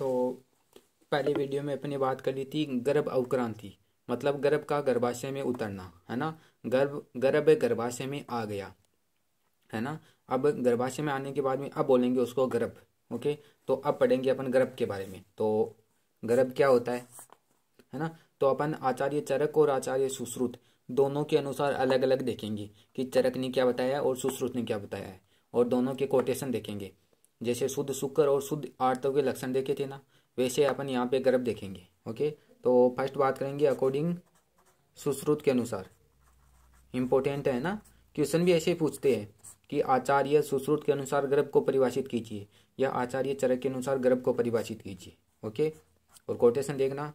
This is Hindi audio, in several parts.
तो पहले वीडियो में अपने बात कर ली थी गर्भ अवक्रांति मतलब गर्भ का गर्भाशय में उतरना है ना गर्भ गर्भ गर्भाशय में आ गया है ना अब गर्भाशय में आने के बाद में अब बोलेंगे उसको गर्भ ओके तो अब पढ़ेंगे अपन गर्भ के बारे में तो गर्भ क्या होता है है ना तो अपन आचार्य चरक और आचार्य सुश्रुत दोनों के अनुसार अलग अलग देखेंगे कि चरक ने क्या बताया और सुश्रुत ने क्या बताया है और दोनों के कोटेशन देखेंगे जैसे शुद्ध शुक्र और शुद्ध आर्तव के लक्षण देखे थे ना वैसे अपन यहाँ पे गर्भ देखेंगे ओके तो फर्स्ट बात करेंगे अकॉर्डिंग सुश्रुत के अनुसार इम्पोर्टेंट है ना क्वेश्चन भी ऐसे पूछते हैं कि आचार्य सुश्रुत के अनुसार गर्भ को परिभाषित कीजिए या आचार्य चरक के अनुसार गर्भ को परिभाषित कीजिए ओके और कोटेशन देखना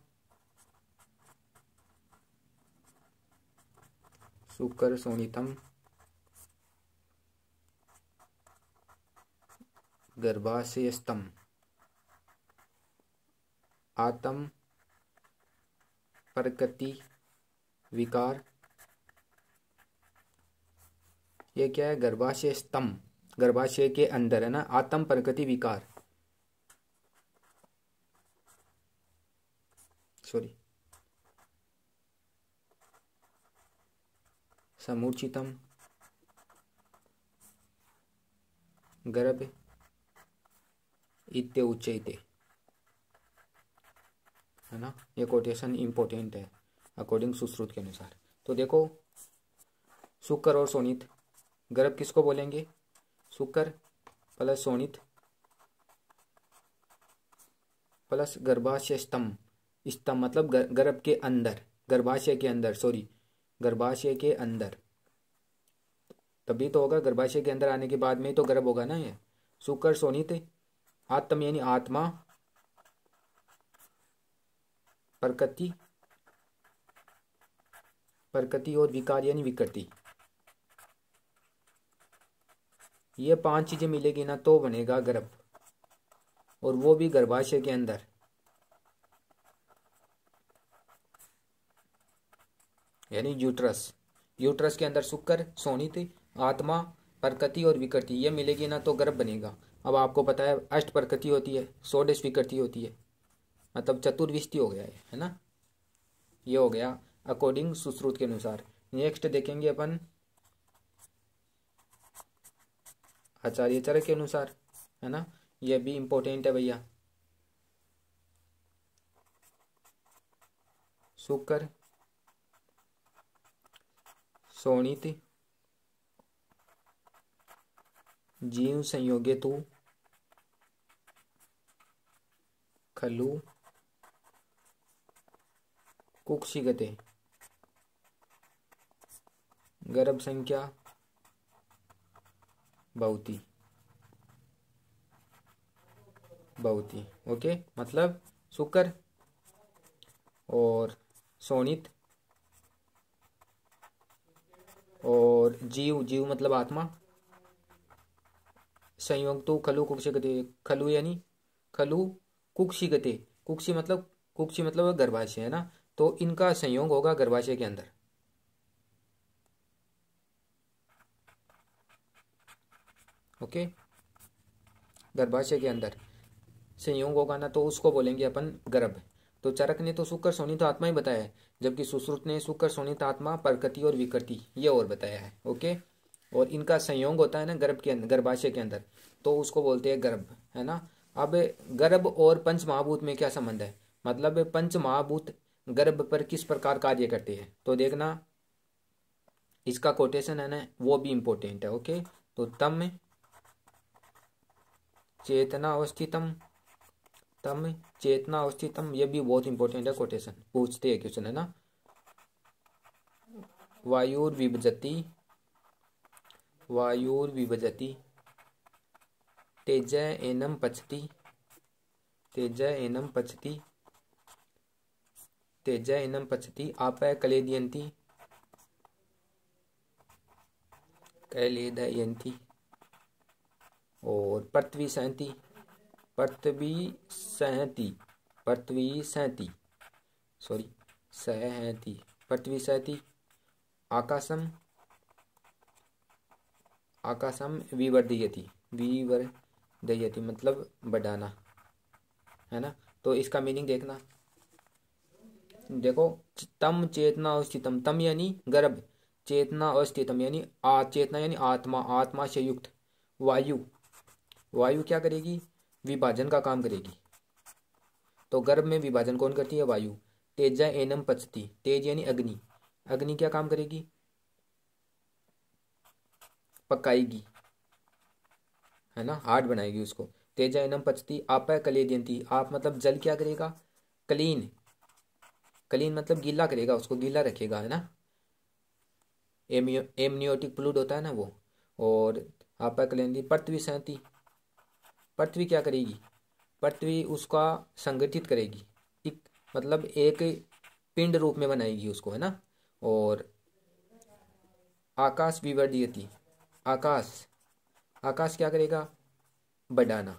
शुक्र सोनितम गर्भाशयस्तम आत्म प्रकृति विकार ये क्या है गर्भाशय स्तंभ गर्भाशय के अंदर है ना आत्म प्रकृति विकार सॉरी समुचितम गर्भ इत्य उच्चते है ना ये कोटेशन इम्पोर्टेंट है अकॉर्डिंग सुश्रुत के अनुसार तो देखो शुक्र और सोनित गर्भ किसको बोलेंगे शुक्र प्लस सोनित प्लस गर्भाशय स्तंभ स्तंभ मतलब गर्भ के अंदर गर्भाशय के अंदर सॉरी गर्भाशय के अंदर तभी तो होगा गर्भाशय के अंदर आने के बाद में ही तो गर्भ होगा ना ये शुक्र सोनित आत्म यानी आत्मा प्रकृति प्रकृति और विकार यानी विकृति ये पांच चीजें मिलेगी ना तो बनेगा गर्भ और वो भी गर्भाशय के अंदर यानी यूट्रस यूट्रस के अंदर शुक्र सोनित आत्मा प्रकृति और विकृति ये मिलेगी ना तो गर्भ बनेगा अब आपको पता है अष्ट प्रकृति होती है षोडश विकृति होती है मतलब चतुर्विष्टि हो गया है है ना ये हो गया अकॉर्डिंग सुश्रुत के अनुसार नेक्स्ट देखेंगे अपन आचार्य चर के अनुसार है ना ये भी इंपॉर्टेंट है भैया शुक्र सोनित जीव संयोगे तू खलु कुक्षिगते गर्भ संख्या बहुती बहुती ओके मतलब सुकर और सोनित और जीव जीव मतलब आत्मा संयोग तो खलु कुक्षिगते खलु यानी खलु गति कुक्षी मतलब कुक्षी मतलब गर्भाशय है ना तो इनका संयोग होगा गर्भाशय के अंदर ओके गर्भाशय के अंदर संयोग होगा ना तो उसको बोलेंगे अपन गर्भ तो चरक ने तो सुकर सोनित आत्मा ही बताया है जबकि सुश्रुत ने सुकर सोनित आत्मा प्रकृति और विकृति ये और बताया है ओके और इनका संयोग होता है ना गर्भ के अंदर गर्भाशय के अंदर तो उसको बोलते हैं गर्भ है ना अब गर्भ और पंच महाभूत में क्या संबंध है मतलब पंच महाभूत गर्भ पर किस प्रकार कार्य करते हैं तो देखना इसका कोटेशन है ना वो भी इंपॉर्टेंट है ओके तो तम चेतना अवस्थितम तम चेतना अवस्थितम ये भी बहुत इंपॉर्टेंट है कोटेशन पूछते हैं क्वेश्चन है ना वायुर्विभजती वायुर्विभजती तेज एनम पचती तेज एनम पचती तेज एनम पचती आप कलेदयंती कलेदयंती और पृथ्वी सहती पृथ्वी सहती पृथ्वी सहती सॉरी सहती पृथ्वी सहती आकाशम आकाशम विवर्धयती विवर्ध दयति मतलब बढ़ाना है ना तो इसका मीनिंग देखना देखो तम चेतना और स्थितम तम यानी गर्भ चेतना और स्थितम यानी आ चेतना यानी आत्मा आत्मा से युक्त वायु वायु क्या करेगी विभाजन का काम करेगी तो गर्भ में विभाजन कौन करती है वायु तेजा एनम पचती तेज यानी अग्नि अग्नि क्या काम करेगी पकाएगी है ना हार्ड बनाएगी उसको तेजा इनम पचती आप कलेदियंती आप मतलब जल क्या करेगा क्लीन क्लीन मतलब गीला करेगा उसको गीला रखेगा है ना एमियो एमनियोटिक प्लूड होता है ना वो और आप कलेंदी पृथ्वी सहती पृथ्वी क्या करेगी पृथ्वी उसका संगठित करेगी एक मतलब एक पिंड रूप में बनाएगी उसको है ना और आकाश विवर्धीयती आकाश आकाश क्या करेगा बढ़ाना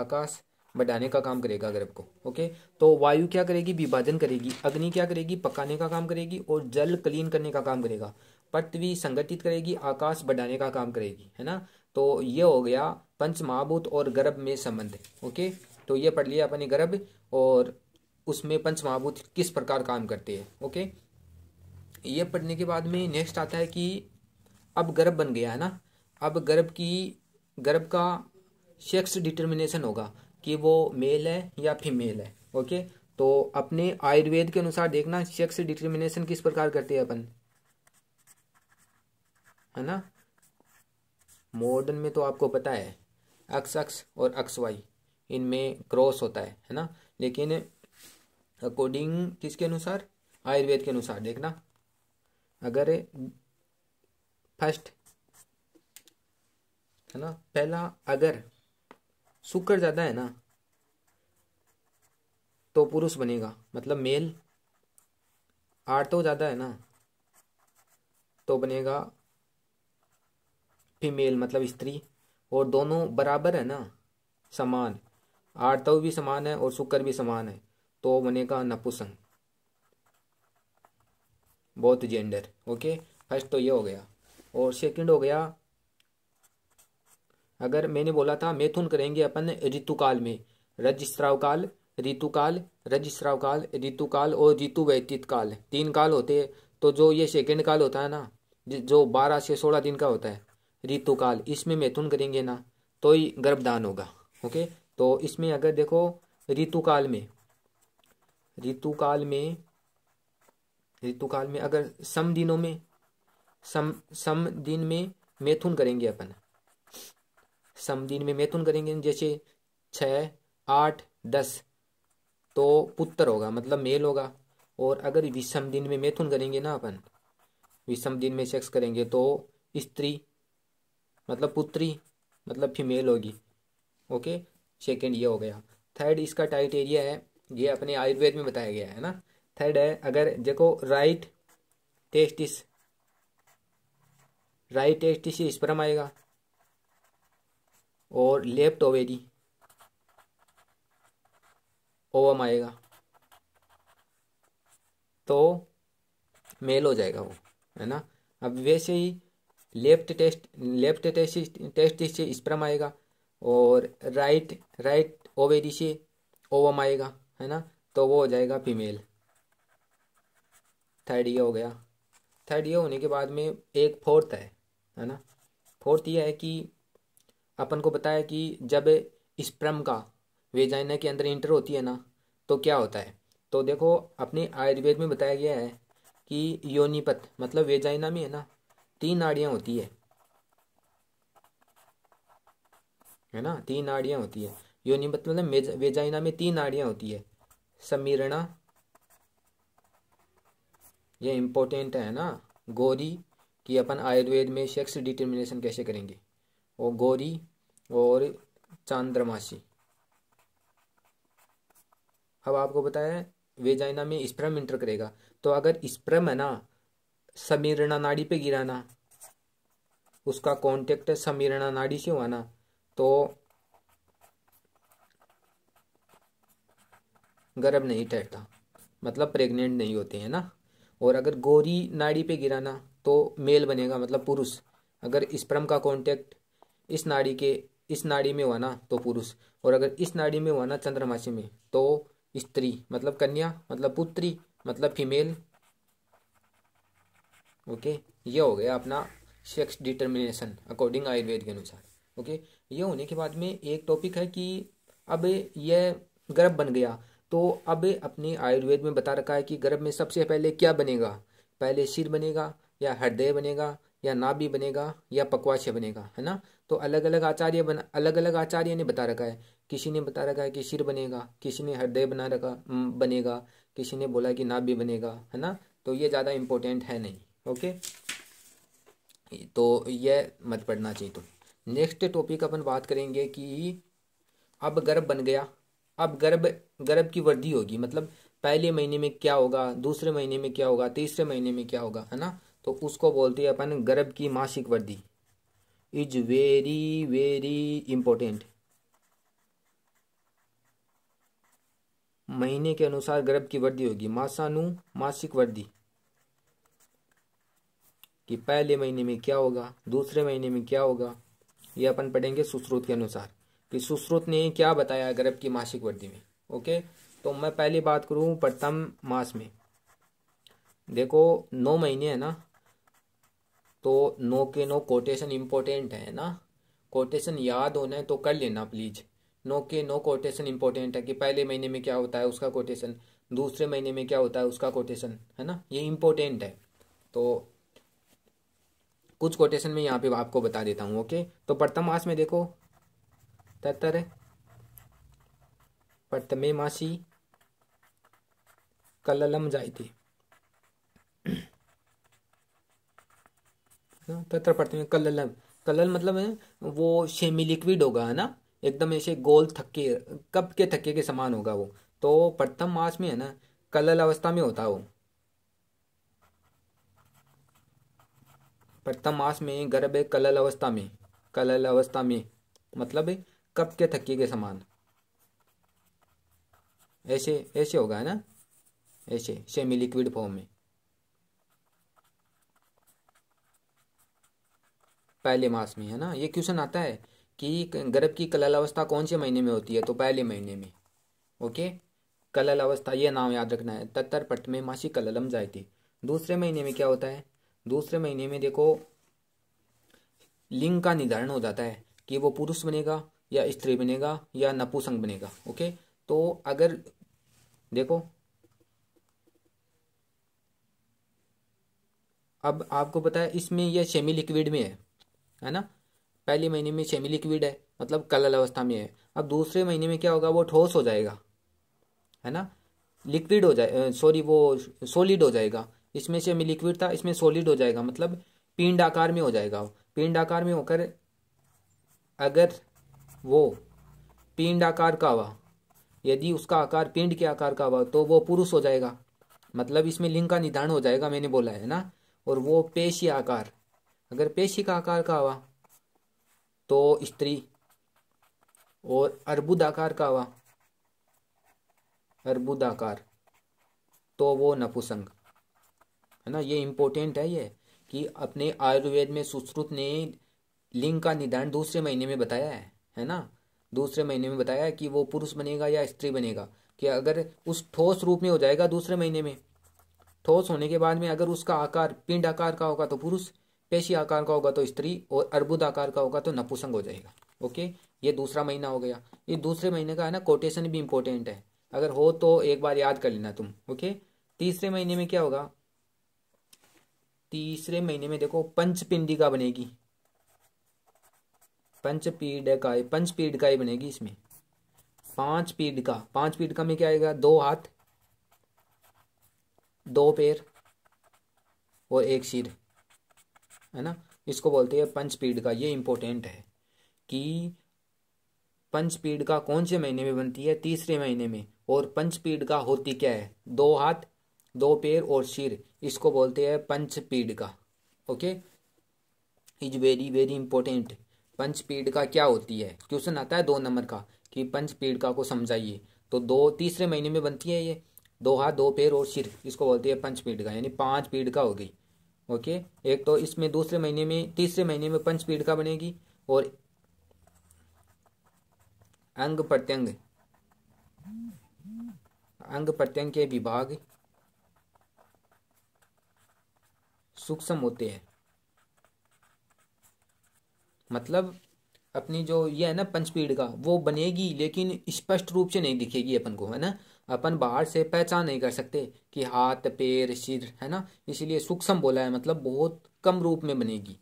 आकाश बढ़ाने का काम करेगा गर्भ को ओके तो वायु क्या करेगी विभाजन करेगी अग्नि क्या करेगी पकाने का काम करेगी और जल क्लीन करने का काम करेगा पृथ्वी संगठित करेगी आकाश बढ़ाने का काम करेगी है ना तो ये हो गया पंच महाभूत और गर्भ में संबंध ओके तो ये पढ़ लिया अपने गर्भ और उसमें पंच महाभूत किस प्रकार काम करते हैं ओके ये पढ़ने के बाद में नेक्स्ट आता है कि अब गर्भ बन गया है ना अब गर्भ की गर्भ का सेक्स डिटर्मिनेशन होगा कि वो मेल है या फीमेल है ओके तो अपने आयुर्वेद के अनुसार देखना सेक्स डिटर्मिनेशन किस प्रकार करते हैं अपन है ना मॉडर्न में तो आपको पता है अक्स अक्स और एक्स वाई इनमें क्रॉस होता है है ना लेकिन अकॉर्डिंग किसके अनुसार आयुर्वेद के अनुसार देखना अगर फर्स्ट है ना पहला अगर सुकर ज़्यादा है ना तो पुरुष बनेगा मतलब मेल आठ तो ज़्यादा है ना तो बनेगा फीमेल मतलब स्त्री और दोनों बराबर है ना समान आर्तव तो भी समान है और शुक्र भी समान है तो बनेगा नपुसंग बहुत जेंडर ओके फर्स्ट तो ये हो गया और सेकंड हो गया अगर मैंने बोला था मैथुन करेंगे अपन ऋतुकाल में रजस्राव काल ऋतुकाल रजस्त्राव काल ऋतुकाल और ऋतु व्यतीत काल तीन काल होते हैं तो जो ये सेकेंड काल होता है ना जो बारह से सोलह दिन का होता है ऋतुकाल इसमें मैथुन करेंगे ना तो ही गर्भदान होगा ओके तो इसमें अगर देखो ऋतुकाल में ऋतुकाल में ऋतुकाल में अगर सम दिनों में सम सम दिन में मैथुन करेंगे अपन समदिन में मैथुन करेंगे जैसे छ आठ दस तो पुत्र होगा मतलब मेल होगा और अगर विषम दिन में मैथुन करेंगे ना अपन विषम दिन में सेक्स करेंगे तो स्त्री मतलब पुत्री मतलब फीमेल होगी ओके सेकेंड ये हो गया थर्ड इसका एरिया है ये अपने आयुर्वेद में बताया गया है ना थर्ड है अगर देखो right testis right testis sperm आएगा और लेफ्ट ओवेरी ओवम आएगा तो मेल हो जाएगा वो है ना अब वैसे ही left test left test test से स्प्रम आएगा और राइट राइट ओवेरी से ओवम आएगा है ना तो वो हो जाएगा फीमेल थर्ड ये हो गया थर्ड ये होने के बाद में एक फोर्थ है है ना फोर्थ ये है कि अपन को बताया कि जब स्प्रम का वेजाइना के अंदर इंटर होती है ना तो क्या होता है तो देखो अपने आयुर्वेद में बताया गया है कि योनिपथ मतलब वेजाइना में है ना तीन नाड़ियाँ होती है है ना तीन नाड़ियाँ होती है योनिपथ मतलब वेजाइना में तीन नाड़ियाँ होती है समीरणा ये इम्पोर्टेंट है ना गोरी कि अपन आयुर्वेद में सेक्स डिटर्मिनेशन कैसे करेंगे और गौरी और चांद्रमासी अब आपको बताया वेजाइना में स्प्रम इंटर करेगा तो अगर स्प्रम है ना समीरणा नाड़ी पे गिराना उसका कांटेक्ट समीरणा नाड़ी से हुआ ना तो गर्भ नहीं ठहरता मतलब प्रेग्नेंट नहीं होते हैं ना और अगर गोरी नाड़ी पे गिराना तो मेल बनेगा मतलब पुरुष अगर स्प्रम का कांटेक्ट इस नाड़ी के इस नाड़ी में हुआ ना तो पुरुष और अगर इस नाड़ी में हुआ ना चंद्रमासी में तो स्त्री मतलब कन्या मतलब पुत्री मतलब फीमेल ओके ये हो गया अपना सेक्स डिटर्मिनेशन अकॉर्डिंग आयुर्वेद के अनुसार ओके ये होने के बाद में एक टॉपिक है कि अब यह गर्भ बन गया तो अब अपने आयुर्वेद में बता रखा है कि गर्भ में सबसे पहले क्या बनेगा पहले सिर बनेगा या हृदय बनेगा या ना भी बनेगा या पकवाशे बनेगा है ना तो अलग अलग आचार्य बना अलग अलग आचार्य ने बता रखा है किसी ने बता रखा है कि शिर बनेगा किसी ने हृदय बना रखा बनेगा किसी ने बोला कि ना भी बनेगा है ना तो ये ज़्यादा इम्पोर्टेंट है नहीं ओके तो यह मत पढ़ना चाहिए तुम नेक्स्ट टॉपिक अपन बात करेंगे कि अब गर्भ बन गया अब गर्भ गर्भ की वृद्धि होगी मतलब पहले महीने में क्या होगा दूसरे महीने में क्या होगा तीसरे महीने में क्या होगा है ना तो उसको बोलते हैं अपन गर्भ की मासिक वृद्धि इज वेरी वेरी इम्पोर्टेंट महीने के अनुसार गर्भ की वृद्धि होगी मासानु मासिक वृद्धि कि पहले महीने में क्या होगा दूसरे महीने में क्या होगा ये अपन पढ़ेंगे सुश्रुत के अनुसार कि सुश्रुत ने क्या बताया गर्भ की मासिक वृद्धि में ओके तो मैं पहली बात करूं प्रथम मास में देखो नौ महीने है ना तो नो के नो कोटेशन इम्पोर्टेंट है ना कोटेशन याद होना है तो कर लेना प्लीज़ नो के नो कोटेशन इम्पोर्टेंट है कि पहले महीने में क्या होता है उसका कोटेशन दूसरे महीने में क्या होता है उसका कोटेशन है ना ये इम्पोर्टेंट है तो कुछ कोटेशन में यहाँ पे आपको बता देता हूँ ओके तो प्रथम मास में देखो तत्तर प्रथमे मासी कललम जाए थी पत्र पढ़ते हैं कलल कलल मतलब है वो शेमी लिक्विड होगा है ना एकदम ऐसे गोल थक्के कप के थक्के के समान होगा वो तो प्रथम मास में है ना कलल अवस्था में होता वो प्रथम मास में गर्भ कलल अवस्था में कलल अवस्था में मतलब कप के थक्के के समान ऐसे ऐसे होगा है ना ऐसे सेमी लिक्विड फॉर्म में पहले मास में है ना ये क्वेश्चन आता है कि गर्भ की कलल अवस्था कौन से महीने में होती है तो पहले महीने में ओके कलल अवस्था ये नाम याद रखना है तत्तर पट में मासी कललम थी दूसरे महीने में क्या होता है दूसरे महीने में देखो लिंग का निर्धारण हो जाता है कि वो पुरुष बनेगा या स्त्री बनेगा या नपुसंग बनेगा ओके तो अगर देखो अब आपको पता है इसमें यह सेमी लिक्विड में है है ना पहले महीने में सेमी लिक्विड है मतलब कलल अवस्था में है अब दूसरे महीने में क्या होगा वो ठोस हो जाएगा है ना लिक्विड हो जाए सॉरी वो सॉलिड हो जाएगा इसमें हमें लिक्विड था इसमें सॉलिड हो जाएगा मतलब पिंड आकार में हो जाएगा वो पिंड आकार में होकर अगर वो पिंड आकार का हुआ यदि उसका आकार पिंड के आकार का हुआ तो वो पुरुष हो जाएगा मतलब इसमें लिंग का निदान हो जाएगा मैंने बोला है ना और वो पेशी आकार अगर पेशी का आकार का हुआ तो स्त्री और अर्बुद आकार का हुआ अर्बुद आकार तो वो नपुसंग है ना ये इम्पोर्टेंट है ये कि अपने आयुर्वेद में सुश्रुत ने लिंग का निदान दूसरे महीने में बताया है है ना दूसरे महीने में बताया कि वो पुरुष बनेगा या स्त्री बनेगा कि अगर उस ठोस रूप में हो जाएगा दूसरे महीने में ठोस होने के बाद में अगर उसका आकार पिंड आकार का होगा तो पुरुष पेशी आकार का होगा तो स्त्री और अर्बुद आकार का होगा तो नपुसंग हो जाएगा ओके ये दूसरा महीना हो गया ये दूसरे महीने का है ना कोटेशन भी इंपॉर्टेंट है अगर हो तो एक बार याद कर लेना तुम ओके तीसरे महीने में क्या होगा तीसरे महीने में देखो पंचपिंडिका बनेगी पंचपीड का पंचपीड का ही बनेगी इसमें पांच पीड का पांच पीड का में क्या आएगा दो हाथ दो पैर और एक सिर है ना इसको बोलते हैं पंचपीड का ये इम्पोर्टेंट है कि पंचपीड का कौन से महीने में बनती है तीसरे महीने में और पंचपीड का होती क्या है दो हाथ दो पैर और सिर इसको बोलते हैं पंचपीड का okay is very very important पंचपीड का क्या होती है क्वेश्चन आता है दो नंबर का कि पंचपीड का को समझाइए तो दो तीसरे महीने में बनती है ये दो हाथ दो पैर और सिर इसको बोलते हैं पंचपीड का यानी पांच पीड का हो गई ओके एक तो इसमें दूसरे महीने में तीसरे महीने में पंचपीड का बनेगी और अंग प्रत्यंग अंग प्रत्यंग के विभाग सूक्ष्म होते हैं मतलब अपनी जो ये है ना पंचपीड़ का वो बनेगी लेकिन स्पष्ट रूप से नहीं दिखेगी अपन को है ना अपन बाहर से पहचान नहीं कर सकते कि हाथ पैर सिर है ना इसलिए सूक्ष्म बोला है मतलब बहुत कम रूप में बनेगी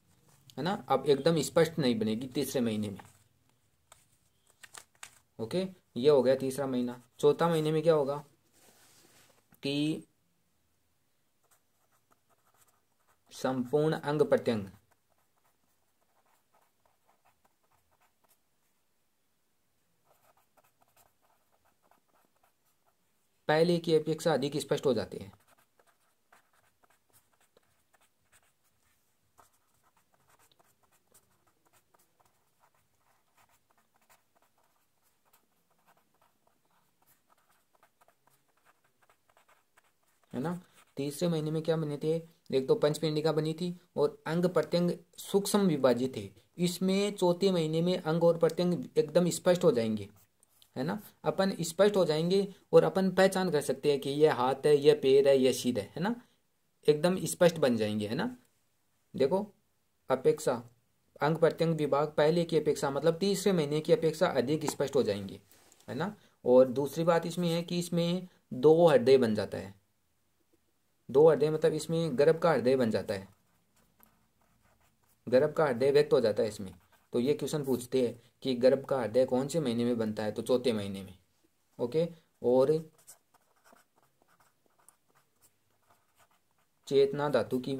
है ना अब एकदम स्पष्ट नहीं बनेगी तीसरे महीने में ओके ये हो गया तीसरा महीना चौथा महीने में क्या होगा कि संपूर्ण अंग प्रत्यंग पहले की अपेक्षा अधिक स्पष्ट हो जाते हैं है ना तीसरे महीने में क्या बने थे एक तो पंचपिंडिका बनी थी और अंग प्रत्यंग सूक्ष्म विभाजित थे इसमें चौथे महीने में अंग और प्रत्यंग एकदम स्पष्ट हो जाएंगे है ना अपन स्पष्ट हो जाएंगे और अपन पहचान कर सकते हैं कि यह हाथ है यह पैर है यह शीत है है ना एकदम स्पष्ट बन जाएंगे है ना देखो अपेक्षा अंग प्रत्यंग विभाग पहले की अपेक्षा मतलब तीसरे महीने की अपेक्षा अधिक स्पष्ट हो जाएंगे है ना और दूसरी बात इसमें है कि इसमें दो हृदय बन जाता है दो हृदय मतलब इसमें गर्भ का हृदय बन जाता है गर्भ का हृदय व्यक्त हो जाता है इसमें तो ये क्वेश्चन पूछते हैं कि गर्भ का हृदय कौन से महीने में बनता है तो चौथे महीने में ओके और चेतना धातु की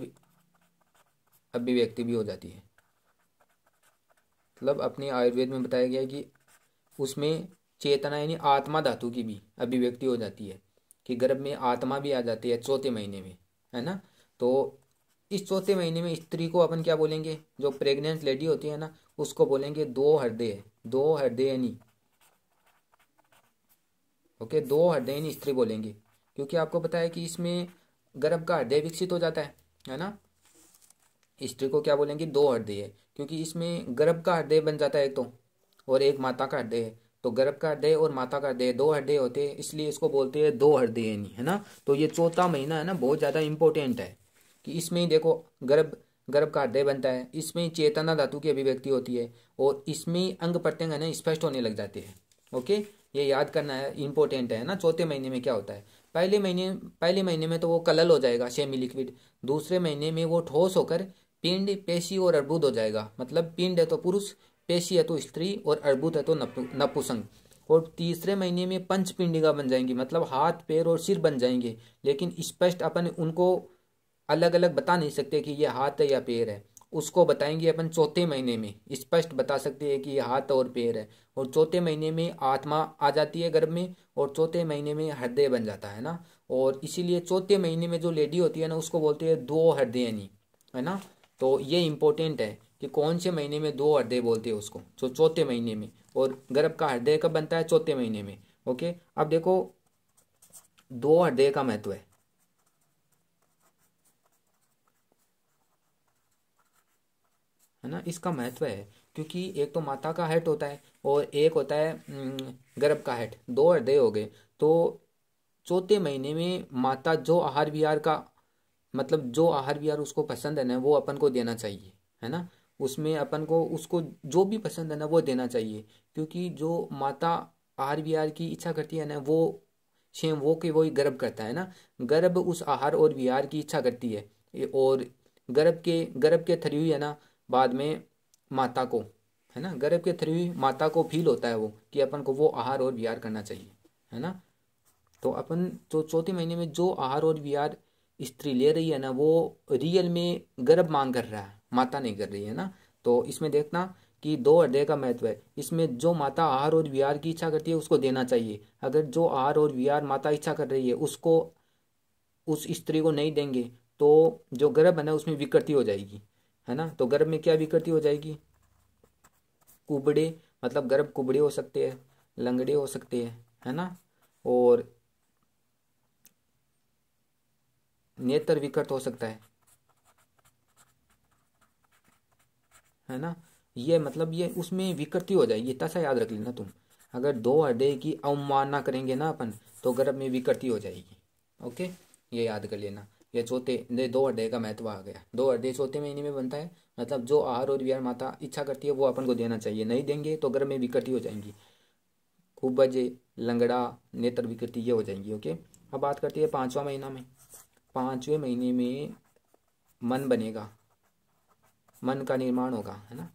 अभिव्यक्ति भी हो जाती है मतलब अपने आयुर्वेद में बताया गया है कि उसमें चेतना यानी आत्मा धातु की भी अभिव्यक्ति हो जाती है कि गर्भ में आत्मा भी आ जाती है चौथे महीने में है ना तो इस चौथे महीने में स्त्री को अपन क्या बोलेंगे जो प्रेग्नेंट लेडी होती है ना उसको बोलेंगे दो हृदय दो हृदयनी ओके दो हृदयनी स्त्री बोलेंगे क्योंकि आपको पता है कि इसमें गर्भ का हृदय विकसित हो जाता है है ना स्त्री को क्या बोलेंगे दो हृदय है क्योंकि इसमें गर्भ का हृदय बन जाता है एक तो और एक माता का हृदय है तो गर्भ का हृदय और माता का हृदय दो हृदय होते हैं इसलिए इसको बोलते हैं दो हृदय है ना तो ये चौथा महीना है ना बहुत ज़्यादा इंपॉर्टेंट है कि इसमें देखो गर्भ गर्भ का हृदय बनता है इसमें चेतना धातु की अभिव्यक्ति होती है और इसमें अंग प्रत्यंग है स्पष्ट होने लग जाते हैं ओके ये याद करना है इंपॉर्टेंट है ना चौथे महीने में क्या होता है पहले महीने पहले महीने में तो वो कलल हो जाएगा सेमी लिक्विड दूसरे महीने में वो ठोस होकर पिंड पेशी और अर्बुद हो जाएगा मतलब पिंड है तो पुरुष पेशी है तो स्त्री और अर्बुद है तो नपुसंग और तीसरे महीने में पंचपिंडिका बन जाएंगी मतलब हाथ पैर और सिर बन जाएंगे लेकिन स्पष्ट अपन उनको अलग अलग बता नहीं सकते कि ये हाथ है या पैर है उसको बताएंगे अपन चौथे महीने में स्पष्ट बता सकते हैं कि ये हाथ और पैर है और चौथे महीने में आत्मा आ जाती है गर्भ में और चौथे महीने में हृदय बन जाता है ना और इसीलिए चौथे महीने में जो लेडी होती है ना उसको बोलते हैं दो यानी है ना तो ये इम्पोर्टेंट है कि कौन से महीने में दो हृदय बोलते हैं उसको जो चौथे महीने में और गर्भ का हृदय कब बनता है चौथे महीने में ओके अब देखो दो हृदय का महत्व है है ना इसका महत्व है क्योंकि एक तो माता का हेट होता है और एक होता है गर्भ का हेट दो हृदय हो गए तो चौथे महीने में माता जो आहार विहार का मतलब जो आहार विहार उसको पसंद है ना वो अपन को देना चाहिए है ना उसमें अपन को उसको जो भी पसंद है ना वो देना चाहिए क्योंकि जो माता आहार विहार की इच्छा करती है ना वो सेम वो वो वही गर्भ करता है ना गर्भ उस आहार और विहार की इच्छा करती है और गर्भ के गर्भ के थ्रू है ना बाद में माता को है ना गर्भ के थ्रू माता को फील होता है वो कि अपन को वो आहार और विहार करना चाहिए है ना तो अपन जो चौथे महीने में जो आहार और विहार स्त्री ले रही है ना वो रियल में गर्भ मांग कर रहा है माता नहीं कर रही है ना तो इसमें देखना कि दो हृदय का महत्व है इसमें जो माता आहार और विहार की इच्छा करती है उसको देना चाहिए अगर जो आहार और विहार माता इच्छा कर रही है उसको उस स्त्री को नहीं देंगे तो जो गर्भ है ना उसमें विकृति हो जाएगी है ना तो गर्भ में क्या विकृति हो जाएगी कुबड़े मतलब गर्भ कुबड़े हो सकते हैं लंगड़े हो सकते हैं है ना और नेत्र विकृत हो सकता है है ना ये मतलब ये उसमें विकृति हो जाएगी इतना सा याद रख लेना तुम अगर दो हृदय की अवमानना करेंगे ना अपन तो गर्भ में विकृति हो जाएगी ओके ये याद कर लेना या चौथे दो हृदय का महत्व आ गया दो हृदय चौथे महीने में बनता है मतलब जो आहार और विहार माता इच्छा करती है वो अपन को देना चाहिए नहीं देंगे तो गर्भ में विकृति हो जाएंगी कुब्बज लंगड़ा नेत्र विकृति ये हो जाएंगी ओके अब बात करती है पाँचवा महीना में पाँचवें महीने में मन बनेगा मन का निर्माण होगा है ना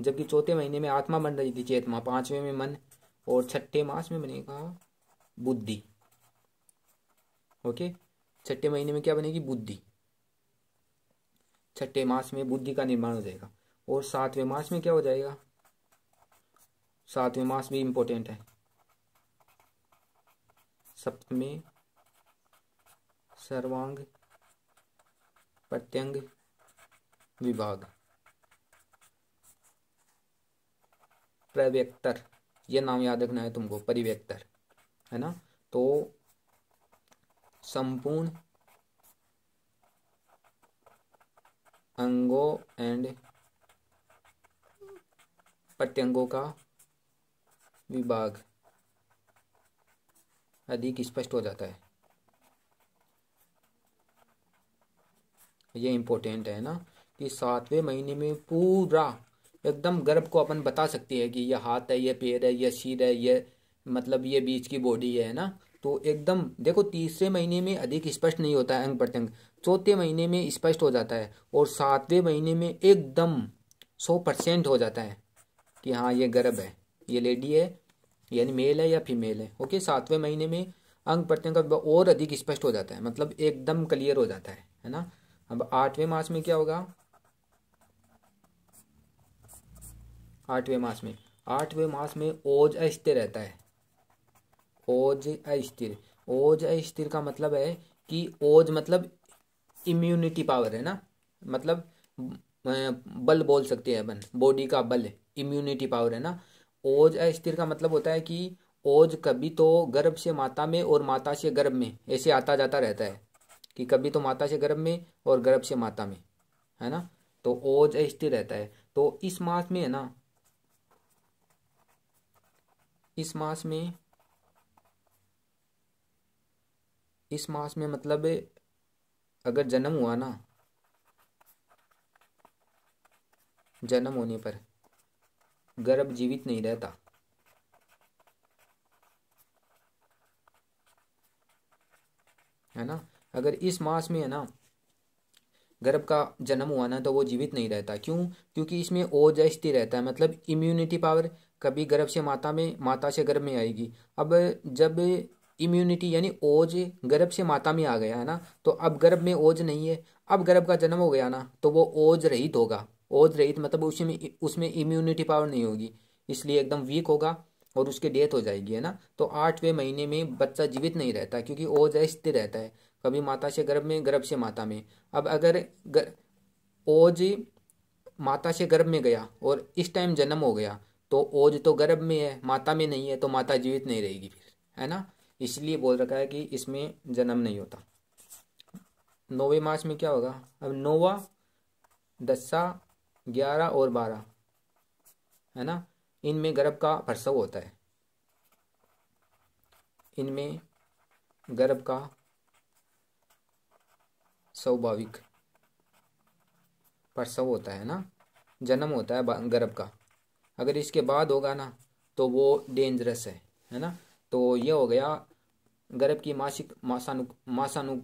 जबकि चौथे महीने में आत्मा बन रही थी चेतमा पाँचवें में मन और छठे मास में बनेगा बुद्धि ओके छठे महीने में क्या बनेगी बुद्धि छठे मास में बुद्धि का निर्माण हो जाएगा और सातवें मास में क्या हो जाएगा सातवें मास भी इंपॉर्टेंट है सप्तमी सर्वांग प्रत्यंग विभाग प्रव्यक्तर यह नाम याद रखना है तुमको परिव्यक्तर है ना तो संपूर्ण अंगों एंड पट्यंगों का विभाग अधिक स्पष्ट हो जाता है ये इम्पोर्टेंट है ना कि सातवें महीने में पूरा एकदम गर्भ को अपन बता सकते हैं कि यह हाथ है यह पैर है यह सिर है यह मतलब ये बीच की बॉडी है ना तो एकदम देखो तीसरे महीने में अधिक स्पष्ट नहीं होता है अंग प्रत्यंग चौथे महीने में स्पष्ट हो जाता है और सातवें महीने में एकदम सौ परसेंट हो जाता है कि हाँ ये गर्भ है ये लेडी है यानी मेल है या फीमेल है ओके सातवें महीने में अंग प्रत्यंग का और अधिक स्पष्ट हो जाता है मतलब एकदम क्लियर हो जाता है है ना अब आठवें मास में क्या होगा आठवें मास में आठवें मास में ओज अस्थिर रहता है ओज अस्थिर ओज अस्थिर का मतलब है कि ओज मतलब इम्यूनिटी पावर है ना मतलब बल बोल सकते हैं अपन बॉडी का बल इम्यूनिटी पावर है ना ओज अस्थिर का मतलब होता है कि ओज कभी तो गर्भ से माता में और माता से गर्भ में ऐसे आता जाता रहता है कि कभी तो माता से गर्भ में और गर्भ से माता में है ना तो ओज अस्थिर रहता है तो इस मास में है ना इस मास में इस मास में मतलब अगर जन्म हुआ ना जन्म होने पर गर्भ जीवित नहीं रहता है ना अगर इस मास में है ना गर्भ का जन्म हुआ ना तो वो जीवित नहीं रहता क्यों क्योंकि इसमें ओज रहता है मतलब इम्यूनिटी पावर कभी गर्भ से माता में माता से गर्भ में आएगी अब जब इम्यूनिटी यानी ओज गर्भ से माता में आ गया है ना तो अब गर्भ में ओज नहीं है अब गर्भ का जन्म हो गया ना तो वो ओज रहित होगा ओज रहित मतलब उसमें उसमें इम्यूनिटी पावर नहीं होगी इसलिए एकदम वीक होगा और उसकी डेथ हो जाएगी है ना तो आठवें महीने में बच्चा जीवित नहीं रहता क्योंकि ओज स्थिर रहता है कभी माता से गर्भ में गर्भ से माता में अब अगर गर, ओज माता से गर्भ में गया और इस टाइम जन्म हो गया तो ओज तो गर्भ में है माता में नहीं है तो माता जीवित नहीं रहेगी फिर है ना इसलिए बोल रखा है कि इसमें जन्म नहीं होता नौवे मास में क्या होगा अब नोवा दसा ग्यारह और बारह है ना इनमें गर्भ का प्रसव होता है इनमें गर्भ का स्वाभाविक प्रसव होता है ना जन्म होता है गर्भ का अगर इसके बाद होगा ना तो वो डेंजरस है है ना तो ये हो गया गर्भ की मासिक मासानु मासानु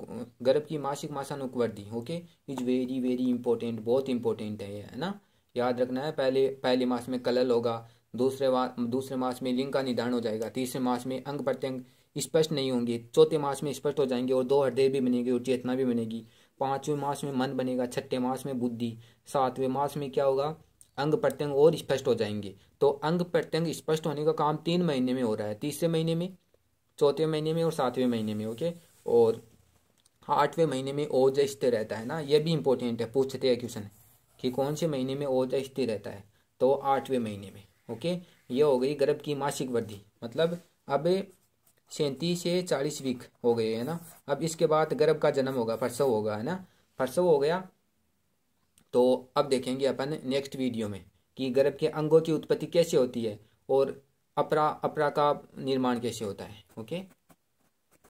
गर्भ की मासिक मासानुवर्धि okay is very very important बहुत इंपॉर्टेंट है है ना याद रखना है पहले पहले मास में कलल होगा दूसरे दूसरे मास में लिंग का निदान हो जाएगा तीसरे मास में अंग प्रत्यंग स्पष्ट नहीं होंगे चौथे मास में स्पष्ट हो जाएंगे और दो हृदय भी बनेगी और चेतना भी बनेगी पांचवें मास में मन बनेगा छठे मास में बुद्धि सातवें मास में क्या होगा अंग प्रत्यंग और स्पष्ट हो जाएंगे तो अंग प्रत्यंग स्पष्ट होने का काम तीन महीने में हो रहा है तीसरे महीने में चौथे महीने में और सातवें महीने में ओके और हाँ, आठवें महीने में ओज स्थिर रहता है ना ये भी इंपॉर्टेंट है पूछते हैं क्वेश्चन कि कौन से महीने में ओज स्थिर रहता है तो आठवें महीने में ओके ये हो गई गर्भ की मासिक वृद्धि मतलब अब सैंतीस से चालीस वीक हो गए है ना अब इसके बाद गर्भ का जन्म होगा परसव होगा है ना परसव हो गया तो अब देखेंगे अपन नेक्स्ट वीडियो में कि गर्भ के अंगों की उत्पत्ति कैसे होती है और अपरा अपरा का निर्माण कैसे होता है ओके